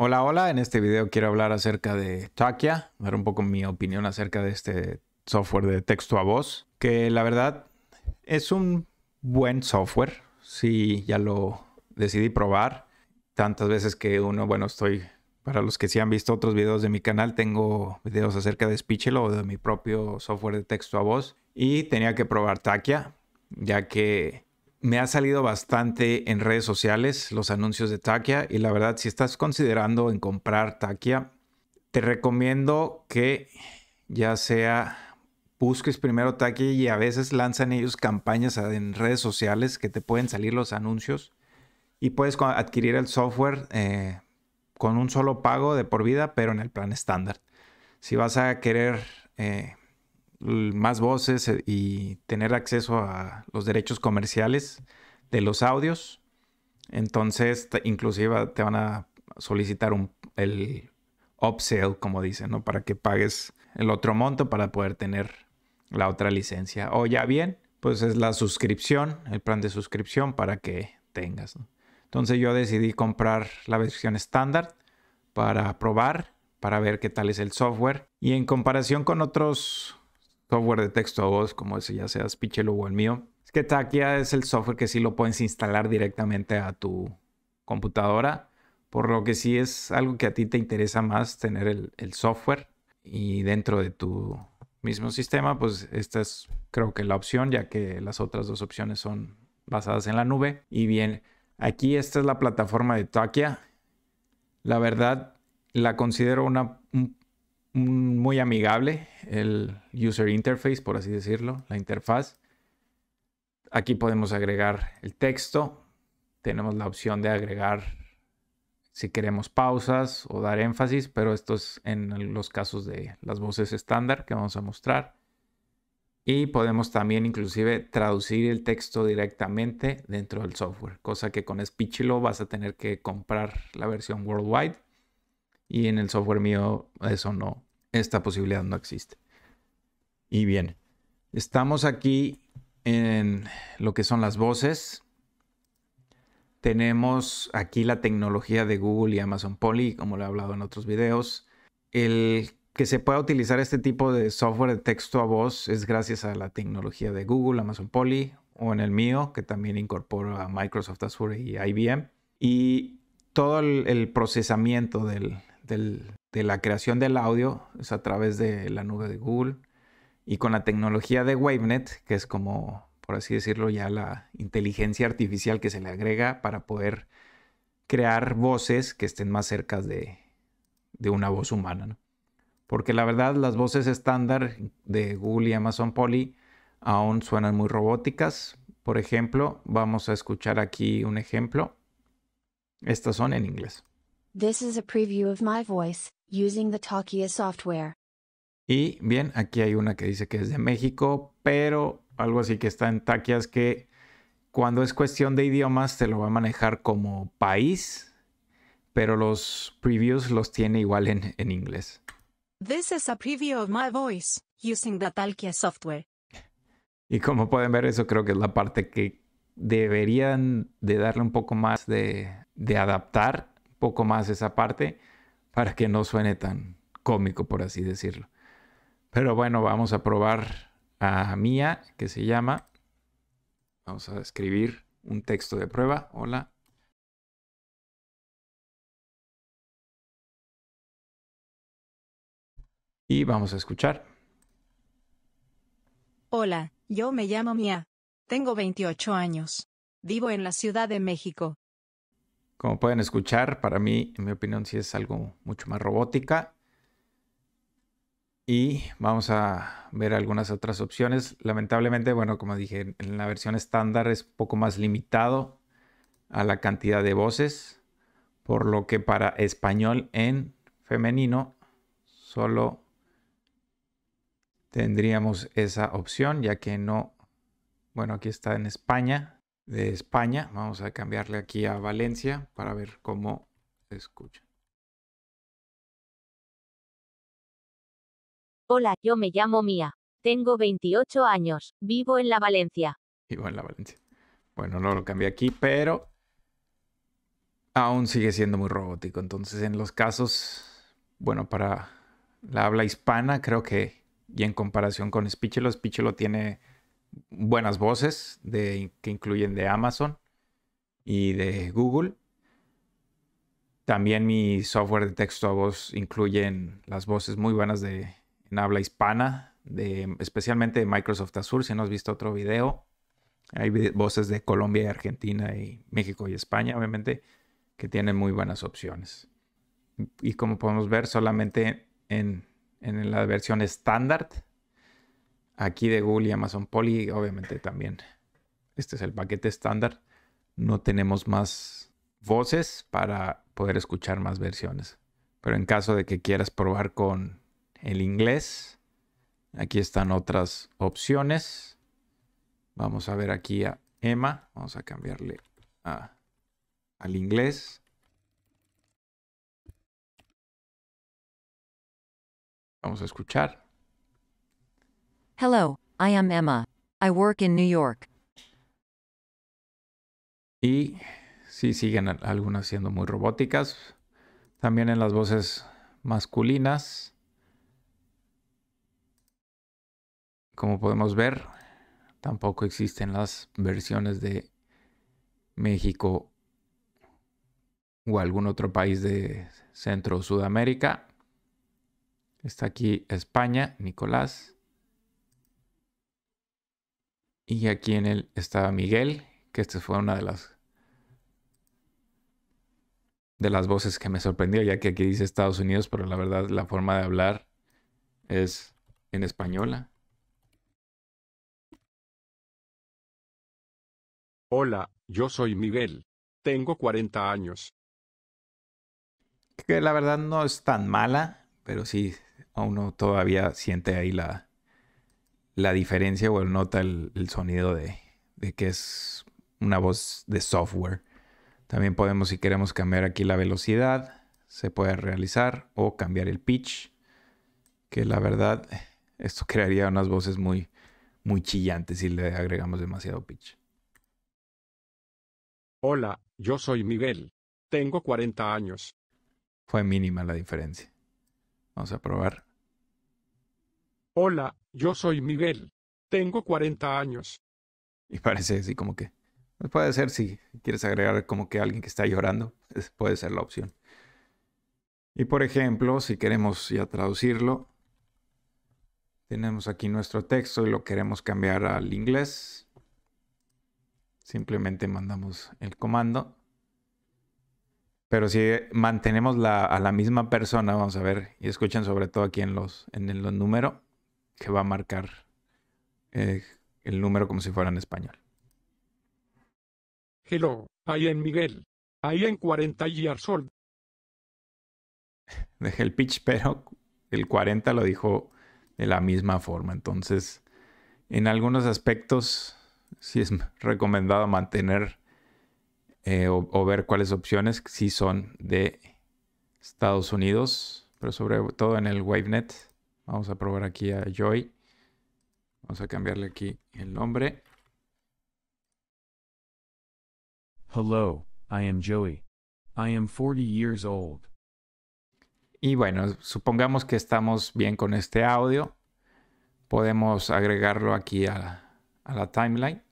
Hola, hola. En este video quiero hablar acerca de Takia, dar un poco mi opinión acerca de este software de texto a voz, que la verdad es un buen software. si ya lo decidí probar tantas veces que uno, bueno, estoy, para los que sí han visto otros videos de mi canal, tengo videos acerca de Speechelo o de mi propio software de texto a voz y tenía que probar Takia, ya que me ha salido bastante en redes sociales los anuncios de Takia y la verdad si estás considerando en comprar Takia, te recomiendo que ya sea busques primero Takia y a veces lanzan ellos campañas en redes sociales que te pueden salir los anuncios y puedes adquirir el software eh, con un solo pago de por vida pero en el plan estándar. Si vas a querer eh, más voces eh, y tener acceso a los derechos comerciales de los audios. Entonces, inclusive te van a solicitar el upsell, como dicen, ¿no? Para que pagues el otro monto para poder tener la otra licencia. O ya bien, pues es la suscripción, el plan de suscripción para que tengas. Entonces yo decidí comprar la versión estándar para probar, para ver qué tal es el software. Y en comparación con otros software de texto a voz, como ese, ya sea Speechelo o el mío. Es que Takia es el software que sí lo puedes instalar directamente a tu computadora, por lo que sí es algo que a ti te interesa más tener el, software y dentro de tu mismo sistema, pues esta es creo que la opción, ya que las otras dos opciones son basadas en la nube. Y bien, aquí esta es la plataforma de Takia. La verdad, la considero una, un muy amigable el user interface, por así decirlo, la interfaz. Aquí podemos agregar el texto. Tenemos la opción de agregar si queremos pausas o dar énfasis, pero esto es en los casos de las voces estándar que vamos a mostrar. Y podemos también inclusive traducir el texto directamente dentro del software, cosa que con Speechilo vas a tener que comprar la versión worldwide y en el software mío eso no, esta posibilidad no existe. Y bien, estamos aquí en lo que son las voces. Tenemos aquí la tecnología de Google y Amazon Poly, como lo he hablado en otros videos. El que se pueda utilizar este tipo de software de texto a voz es gracias a la tecnología de Google, Amazon Poly o en el mío, que también incorpora a Microsoft Azure y IBM. Y todo el procesamiento del, de la creación del audio es a través de la nube de Google y con la tecnología de WaveNet, que es como, por así decirlo, ya la inteligencia artificial que se le agrega para poder crear voces que estén más cerca de, una voz humana. Porque la verdad, las voces estándar de Google y Amazon Poly aún suenan muy robóticas. Por ejemplo, vamos a escuchar aquí un ejemplo. Estas son en inglés software. Y bien, aquí hay una que dice que es de México, pero algo así que está en Taquias que cuando es cuestión de idiomas te lo va a manejar como país, pero los previews los tiene igual en, inglés. This is a preview of my voice using the Talkia software. Y como pueden ver, eso creo que es la parte que deberían de darle un poco más de, de adaptar poco más esa parte para que no suene tan cómico, por así decirlo. Pero bueno, vamos a probar a Mía, que se llama. Vamos a escribir un texto de prueba. Hola. Y vamos a escuchar. Hola, yo me llamo Mía. Tengo 28 años. Vivo en la Ciudad de México. Como pueden escuchar, para mí, en mi opinión, sí es algo mucho más robótica. Y vamos a ver algunas otras opciones. Lamentablemente, bueno, como dije, en la versión estándar es poco más limitado a la cantidad de voces, por lo que para español en femenino solo tendríamos esa opción, ya que no, bueno, aquí está en España, de España. Vamos a cambiarle aquí a Valencia para ver cómo se escucha. Hola, yo me llamo Mía. Tengo 28 años. Vivo en la Valencia. Vivo en la Valencia. Bueno, no lo cambié aquí, pero aún sigue siendo muy robótico. Entonces, en los casos, bueno, para la habla hispana, creo que, y en comparación con Spichelo, Spichelo tiene buenas voces que incluyen de Amazon y de Google. También mi software de texto a voz incluyen las voces muy buenas de, en habla hispana, de, especialmente de Microsoft Azure. Si no has visto otro video, hay voces de Colombia y Argentina y México y España, obviamente, que tienen muy buenas opciones. Y como podemos ver, solamente en, en la versión estándar aquí de Google y Amazon Poly, obviamente también. Este es el paquete estándar. No tenemos más voces para poder escuchar más versiones. Pero en caso de que quieras probar con el inglés, aquí están otras opciones. Vamos a ver aquí a Emma. Vamos a cambiarle al inglés. Vamos a escuchar. Hello, I am Emma. I work in New York. Y sí siguen algunas siendo muy robóticas. También en las voces masculinas. Como podemos ver, tampoco existen las versiones de México o algún otro país de Centro o Sudamérica. Está aquí España, Nicolás. Y aquí en él estaba Miguel, que esta fue una de las de las voces que me sorprendió, ya que aquí dice Estados Unidos, pero la verdad la forma de hablar es en española. Hola, yo soy Miguel. Tengo 40 años. Que la verdad no es tan mala, pero sí, uno todavía siente ahí la, la diferencia o el nota el, sonido de, de, que es una voz de software. También podemos, si queremos cambiar aquí la velocidad, se puede realizar o cambiar el pitch, que la verdad esto crearía unas voces muy, muy chillantes si le agregamos demasiado pitch. Hola, yo soy Miguel. Tengo 40 años. Fue mínima la diferencia. Vamos a probar. Hola, yo soy Miguel. Tengo 40 años. Y parece así como que... Pues, puede ser si quieres agregar como que alguien que está llorando, puede ser la opción. Y por ejemplo, si queremos ya traducirlo, tenemos aquí nuestro texto y lo queremos cambiar al inglés. Simplemente mandamos el comando. Pero si mantenemos la, a la misma persona, vamos a ver, y escuchen sobre todo aquí en los, en los números, que va a marcar eh, el número como si fuera en español. Hello, ahí en Miguel. Ahí en 40 y old. Dejé el pitch, pero el 40 lo dijo de la misma forma. Entonces, en algunos aspectos, sí es recomendado mantener eh, o, ver cuáles opciones si son de Estados Unidos, pero sobre todo en el WaveNet Vamos a probar aquí a Joey. Vamos a cambiarle aquí el nombre. Hello, I am Joey. I am 40 years old. Y bueno, supongamos que estamos bien con este audio. Podemos agregarlo aquí a la timeline.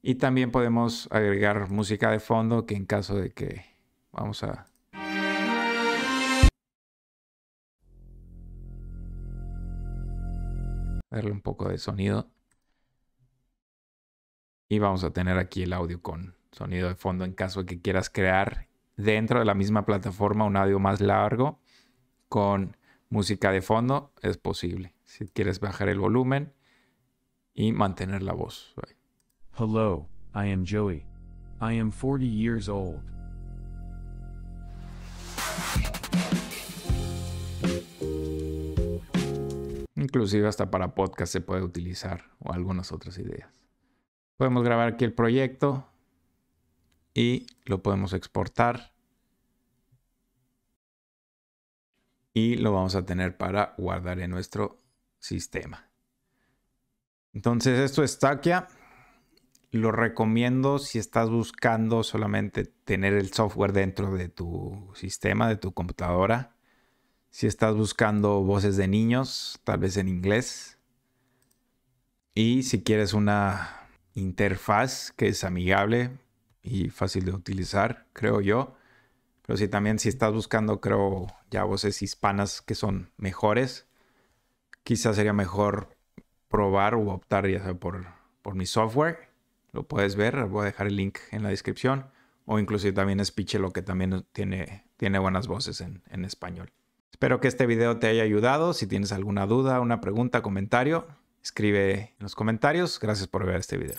Y también podemos agregar música de fondo que en caso de que vamos a un poco de sonido. Y vamos a tener aquí el audio con sonido de fondo en caso de que quieras crear dentro de la misma plataforma un audio más largo con música de fondo. Es posible. Si quieres bajar el volumen y mantener la voz. Hello, I am Joey. I am 40 years old. Inclusive hasta para podcast se puede utilizar o algunas otras ideas. Podemos grabar aquí el proyecto y lo podemos exportar. Y lo vamos a tener para guardar en nuestro sistema. Entonces esto es aquí, Lo recomiendo si estás buscando solamente tener el software dentro de tu sistema, de tu computadora si estás buscando voces de niños, tal vez en inglés. Y si quieres una interfaz que es amigable y fácil de utilizar, creo yo. Pero si también si estás buscando, creo, ya voces hispanas que son mejores, quizás sería mejor probar o optar ya sea por, por mi software. Lo puedes ver, voy a dejar el link en la descripción. O inclusive también es que también tiene, tiene buenas voces en español. Espero que este video te haya ayudado. Si tienes alguna duda, una pregunta, comentario, escribe en los comentarios. Gracias por ver este video.